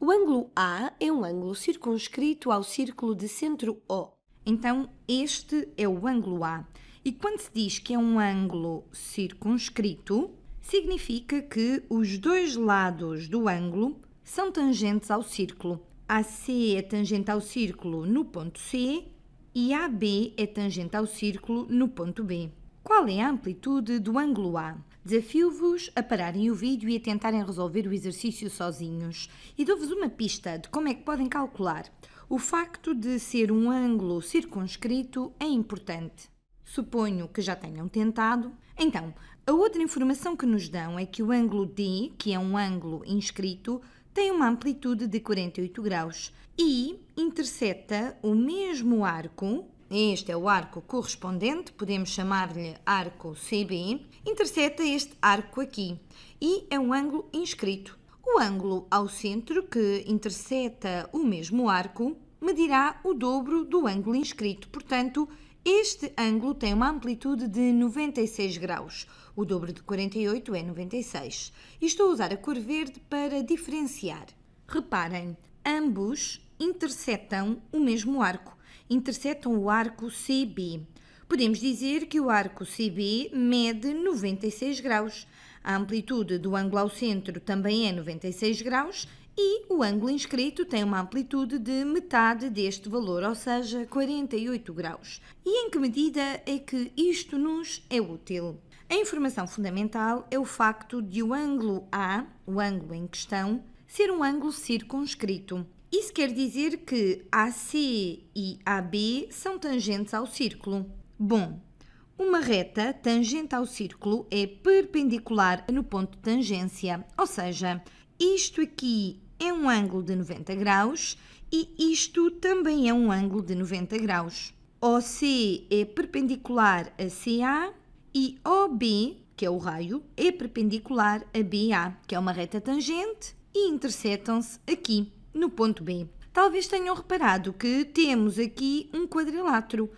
O ângulo A é um ângulo circunscrito ao círculo de centro O. Então, este é o ângulo A. E quando se diz que é um ângulo circunscrito, significa que os dois lados do ângulo são tangentes ao círculo. AC é tangente ao círculo no ponto C e AB é tangente ao círculo no ponto B. Qual é a amplitude do ângulo A? Desafio-vos a pararem o vídeo e a tentarem resolver o exercício sozinhos. E dou-vos uma pista de como é que podem calcular. O facto de ser um ângulo circunscrito é importante. Suponho que já tenham tentado. Então, a outra informação que nos dão é que o ângulo D, que é um ângulo inscrito, tem uma amplitude de 48 graus e intercepta o mesmo arco este é o arco correspondente, podemos chamar-lhe arco CB, intercepta este arco aqui e é um ângulo inscrito. O ângulo ao centro, que intercepta o mesmo arco, medirá o dobro do ângulo inscrito, portanto, este ângulo tem uma amplitude de 96 graus. O dobro de 48 é 96. E estou a usar a cor verde para diferenciar. Reparem, ambos interceptam o mesmo arco interceptam o arco CB. Podemos dizer que o arco CB mede 96 graus. A amplitude do ângulo ao centro também é 96 graus e o ângulo inscrito tem uma amplitude de metade deste valor, ou seja, 48 graus. E em que medida é que isto nos é útil? A informação fundamental é o facto de o ângulo A, o ângulo em questão, ser um ângulo circunscrito. Isso quer dizer que AC e AB são tangentes ao círculo. Bom, uma reta tangente ao círculo é perpendicular no ponto de tangência, ou seja, isto aqui é um ângulo de 90 graus e isto também é um ângulo de 90 graus. OC é perpendicular a CA e OB, que é o raio, é perpendicular a BA, que é uma reta tangente, e intersetam-se aqui. No ponto B, talvez tenham reparado que temos aqui um quadrilátero.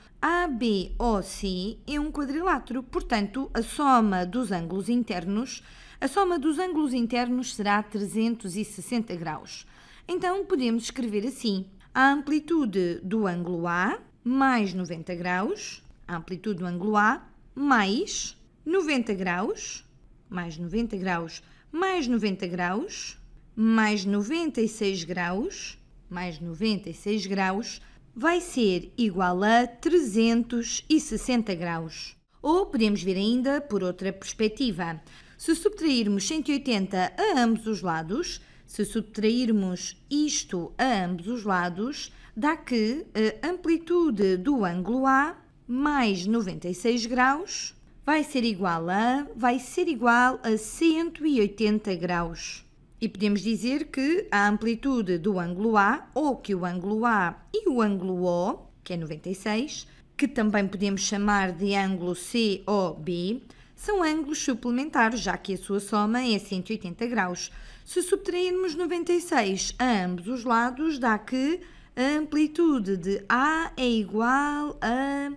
C é um quadrilátero, portanto, a soma dos ângulos internos, a soma dos ângulos internos será 360 graus. Então, podemos escrever assim: a amplitude do ângulo A mais 90 graus, a amplitude do ângulo A mais 90 graus, mais 90 graus, mais 90 graus, mais 96 graus, mais 96 graus, vai ser igual a 360 graus. Ou podemos ver ainda por outra perspectiva. Se subtrairmos 180 a ambos os lados, se subtrairmos isto a ambos os lados, dá que a amplitude do ângulo A mais 96 graus vai ser igual a vai ser igual a 180 graus. E podemos dizer que a amplitude do ângulo A, ou que o ângulo A e o ângulo O, que é 96, que também podemos chamar de ângulo COB, são ângulos suplementares, já que a sua soma é 180 graus. Se subtrairmos 96 a ambos os lados, dá que a amplitude de A é igual a.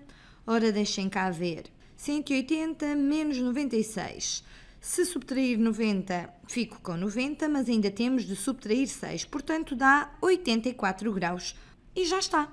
Ora, deixem cá ver. 180 menos 96. Se subtrair 90, fico com 90, mas ainda temos de subtrair 6, portanto dá 84 graus. E já está.